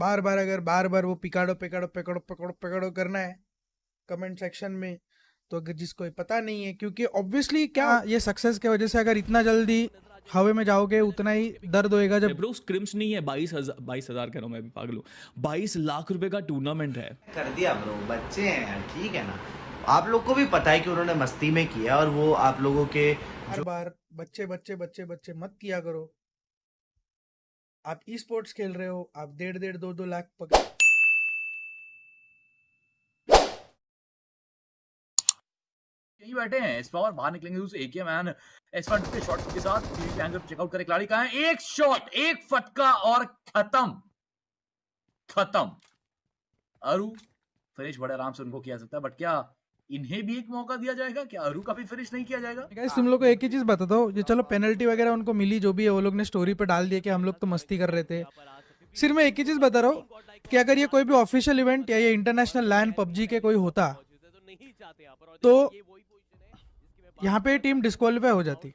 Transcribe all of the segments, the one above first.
बार बार अगर बार बार वो पिकाडो पिकाडो पिकाडो पिकाडो पिकाडो करना है कमेंट सेक्शन में तो अगर जिसको पता नहीं है क्योंकि ऑब्वियसली क्या आ, हाँ, ये सक्सेस की वजह से अगर इतना जल्दी हवे में जाओगे उतना ही दर्द होएगा जब ब्रो स्क्रिम्स नहीं है बाईस हजार बाईस हजार कह रहा हूँ मैं भी पागल हूँ बाईस लाख रुपए का टूर्नामेंट है कर दिया ब्रो बच्चे हैं ठीक है ना आप लोग को भी पता है कि उन्होंने मस्ती में किया और वो आप लोगों के हर बार बच्चे बच्चे बच्चे बच्चे मत किया करो आप ई स्पोर्ट्स खेल रहे हो आप डेढ़ डेढ़ दो दो लाख पक यही बैठे हैं इस पावर बाहर निकलेंगे तो उस एक ही मैन इस एस के शॉट के साथ टीम टीवी एंकर चेकआउट करें खिलाड़ी कहां है एक शॉट एक फटका और खत्म खत्म अरु फिनिश बड़े आराम से उनको किया सकता है बट क्या इन्हें भी एक मौका दिया जाएगा क्या अरु का भी फिनिश नहीं किया जाएगा गाइस तुम लोग को एक ही चीज बता दो ये चलो पेनल्टी वगैरह उनको मिली जो भी है वो लोग ने स्टोरी पे डाल दिया कि हम लोग तो मस्ती कर रहे थे सिर्फ मैं एक ही चीज बता रहा हूँ कि अगर ये कोई भी ऑफिशियल इवेंट या ये इंटरनेशनल लैन पबजी के कोई होता तो यहाँ पे टीम डिस्कालीफाई हो जाती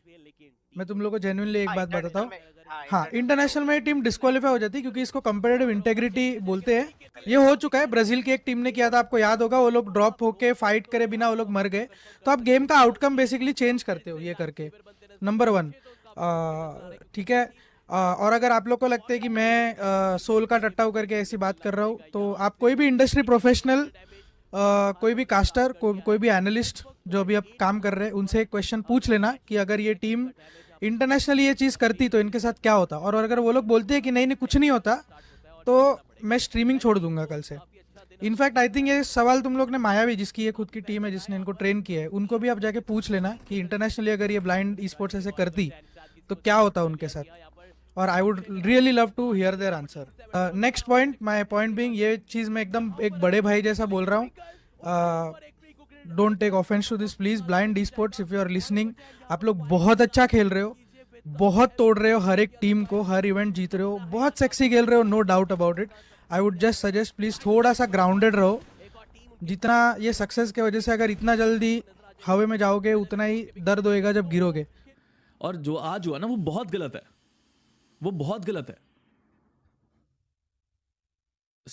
मैं तुम लोगों को जेन्यूनली एक हाँ, बात बताता हूँ हाँ इंटरनेशनल हाँ, में टीम डिस्कालीफाई हो जाती है क्योंकि इसको कंपेरेटिव इंटेग्रिटी बोलते हैं ये हो चुका है ब्राजील की एक टीम ने किया था आपको याद होगा वो लोग ड्रॉप होके फाइट करे बिना वो लोग मर गए तो आप गेम का आउटकम बेसिकली चेंज करते हो ये करके नंबर वन ठीक है आ, और अगर आप लोग को लगता है कि मैं आ, सोल का टट्टा करके ऐसी बात कर रहा हूँ तो आप कोई भी इंडस्ट्री प्रोफेशनल कोई भी कास्टर को, कोई भी एनालिस्ट जो अभी आप काम कर रहे हैं उनसे एक क्वेश्चन पूछ लेना कि अगर ये टीम इंटरनेशनली ये चीज़ करती तो इनके साथ क्या होता और अगर वो लोग बोलते हैं कि नहीं नहीं कुछ नहीं होता तो मैं स्ट्रीमिंग छोड़ दूंगा कल से इनफैक्ट आई थिंक ये सवाल तुम लोग ने माया भी जिसकी ये खुद की टीम है जिसने इनको ट्रेन किया है उनको भी आप जाके पूछ लेना कि इंटरनेशनली अगर ये ब्लाइंड ई स्पोर्ट्स ऐसे करती तो क्या होता उनके साथ और I would really love to hear their answer next point my point being ये चीज़ मैं एकदम एक बड़े भाई जैसा बोल रहा हूँ don't take offence to this please blind sports if you are listening आप लोग बहुत अच्छा खेल रहे हो बहुत तोड़ रहे हो हर एक टीम को हर इवेंट जीत रहे हो बहुत सेक्सी खेल रहे हो no doubt about it I would just suggest please थोड़ा सा ग्राउंडेड रहो जितना ये सक्सेस के वजह से अगर इतना जल्दी हवे में जाओगे उतना ही दर्द होएगा जब गिरोगे और जो आज हुआ ना वो बहुत गलत है वो बहुत गलत है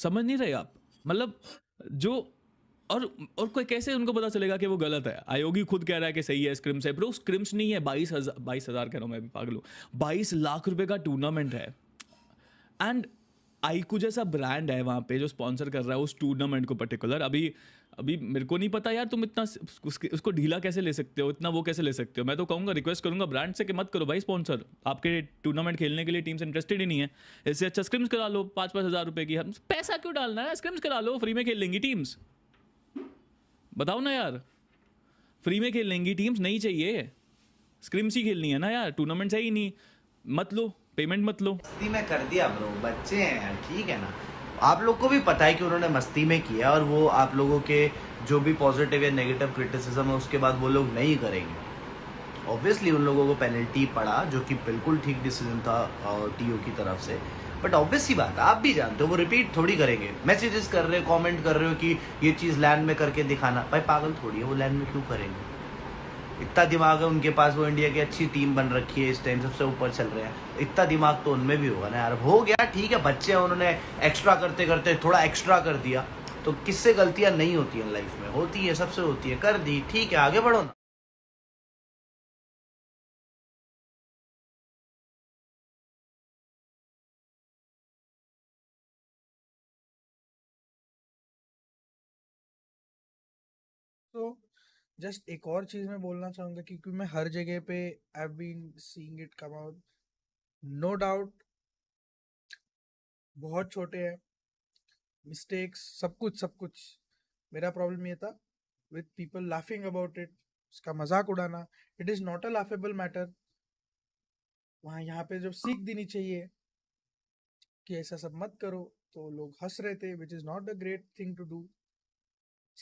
समझ नहीं रहे आप मतलब जो और और कोई कैसे उनको पता चलेगा कि वो गलत है आयोगी खुद कह रहा है कि सही है स्क्रिम्स है ब्रो स्क्रिम्स नहीं है बाईस हजार बाईस हजार कह रहा हूं मैं भी पागल बाईस लाख रुपए का टूर्नामेंट है एंड आईकू जैसा ब्रांड है वहाँ पे जो स्पॉन्सर कर रहा है उस टूर्नामेंट को पर्टिकुलर अभी अभी मेरे को नहीं पता यार तुम इतना उसके उसको ढीला कैसे ले सकते हो इतना वो कैसे ले सकते हो मैं तो कहूँगा रिक्वेस्ट करूँगा ब्रांड से कि मत करो भाई स्पॉन्सर आपके टूर्नामेंट खेलने के लिए टीम्स इंटरेस्टेड ही नहीं है इससे अच्छा स्क्रिम्स करा लो पाँच पाँच हज़ार रुपये की पैसा क्यों डालना है स्क्रिम्स करा लो फ्री में खेल लेंगी टीम्स बताओ ना यार फ्री में खेल लेंगी टीम्स नहीं चाहिए स्क्रिम्स ही खेलनी है ना यार टूर्नामेंट्स है ही नहीं मत लो पेमेंट मत लो मस्ती में कर दिया ब्रो बच्चे हैं यार ठीक है ना आप लोग को भी पता है कि उन्होंने मस्ती में किया और वो आप लोगों के जो भी पॉजिटिव या नेगेटिव क्रिटिसिज्म है उसके बाद वो लोग नहीं करेंगे ऑब्वियसली उन लोगों को पेनल्टी पड़ा जो कि बिल्कुल ठीक डिसीजन था टी की तरफ से बट ऑब्वियस ही बात आप भी जानते हो वो रिपीट थोड़ी करेंगे मैसेजेस कर रहे हो कॉमेंट कर रहे हो कि ये चीज़ लैंड में करके दिखाना भाई पागल थोड़ी है वो लैंड में क्यों करेंगे इतना दिमाग है उनके पास वो इंडिया की अच्छी टीम बन रखी है इस टाइम सबसे ऊपर चल रहे हैं इतना दिमाग तो उनमें भी होगा ना यार हो गया ठीक है बच्चे हैं उन्होंने एक्स्ट्रा करते करते थोड़ा एक्स्ट्रा कर दिया तो किससे गलतियां नहीं होती हैं लाइफ में होती है सबसे होती है कर दी ठीक है आगे बढ़ो ना तो जस्ट एक और चीज मैं बोलना चाहूंगा क्योंकि मैं हर जगह पे I been seeing it come out no doubt बहुत छोटे हैं मिस्टेक्स सब कुछ सब कुछ मेरा प्रॉब्लम ये था with people laughing about it उसका मजाक उड़ाना it is not a laughable matter वहाँ यहाँ पे जब सीख देनी चाहिए कि ऐसा सब मत करो तो लोग हंस रहे थे which is not a great thing to do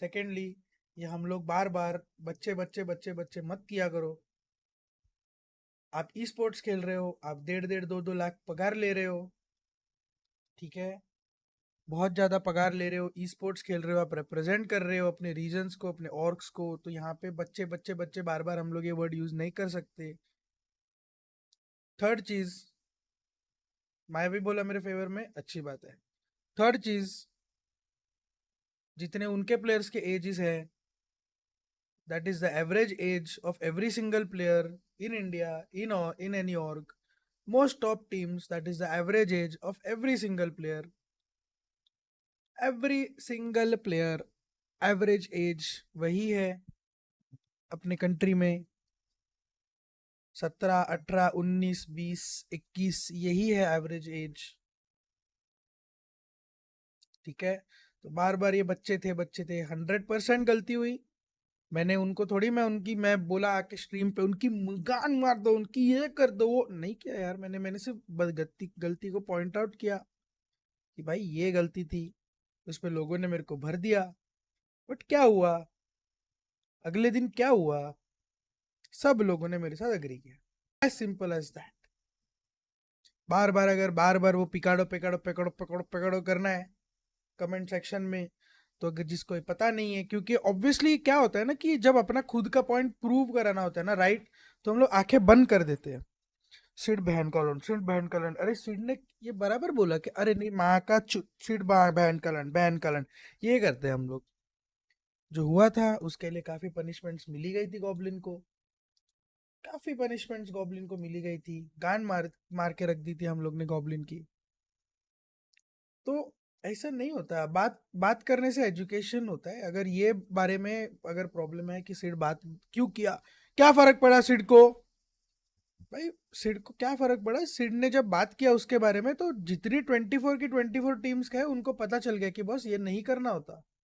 secondly ये हम लोग बार बार बच्चे बच्चे बच्चे बच्चे मत किया करो आप ई स्पोर्ट्स खेल रहे हो आप डेढ़ डेढ़ दो दो लाख पगार ले रहे हो ठीक है बहुत ज़्यादा पगार ले रहे हो ई स्पोर्ट्स खेल रहे हो आप रिप्रेजेंट कर रहे हो अपने रीजन्स को अपने ऑर्ग्स को तो यहाँ पे बच्चे बच्चे बच्चे बार बार हम लोग ये वर्ड यूज़ नहीं कर सकते थर्ड चीज़ मैं भी बोला मेरे फेवर में अच्छी बात है थर्ड चीज़ जितने उनके प्लेयर्स के एजेस है that is the average age of every single player in India, in, or, in any org, most top teams, that is the average age of every single player. Every single player, average age वही है अपने country में सत्रह अठारह उन्नीस बीस इक्कीस यही है एवरेज एज ठीक है तो बार बार ये बच्चे थे बच्चे थे हंड्रेड परसेंट गलती हुई मैंने उनको थोड़ी मैं उनकी मैं बोला आके स्ट्रीम पे उनकी गान मार दो उनकी ये कर दो वो नहीं किया यार मैंने मैंने सिर्फ गलती गलती को पॉइंट आउट किया कि भाई ये गलती थी उस पर लोगों ने मेरे को भर दिया बट क्या हुआ अगले दिन क्या हुआ सब लोगों ने मेरे साथ अग्री किया एज सिंपल एज दैट बार बार अगर बार बार वो पिकाड़ो पिकाड़ो पिकाड़ो पिकाड़ो पिकाड़ो करना है कमेंट सेक्शन में तो अगर जिसको पता नहीं है क्योंकि ऑब्वियसली क्या होता है ना कि जब अपना खुद का पॉइंट प्रूव कराना होता है ना राइट तो हम लोग आंखें बंद कर देते हैं सिड बहन का सिड बहन कलन अरे सिड ने ये बराबर बोला कि अरे नहीं माँ का सिड बहन कलन बहन कलन ये करते हैं हम लोग जो हुआ था उसके लिए काफी पनिशमेंट्स मिली गई थी गॉबलिन को काफी पनिशमेंट्स गॉबलिन को मिली गई थी गान मार मार के रख दी थी हम लोग ने गॉबलिन की तो ऐसा नहीं होता बात बात करने से एजुकेशन होता है अगर ये बारे में अगर प्रॉब्लम है कि सिड बात क्यों किया क्या फर्क पड़ा सिड को भाई सिड को क्या फर्क पड़ा सिड ने जब बात किया उसके बारे में तो जितनी ट्वेंटी फोर की ट्वेंटी फोर टीम्स है उनको पता चल गया कि बॉस ये नहीं करना होता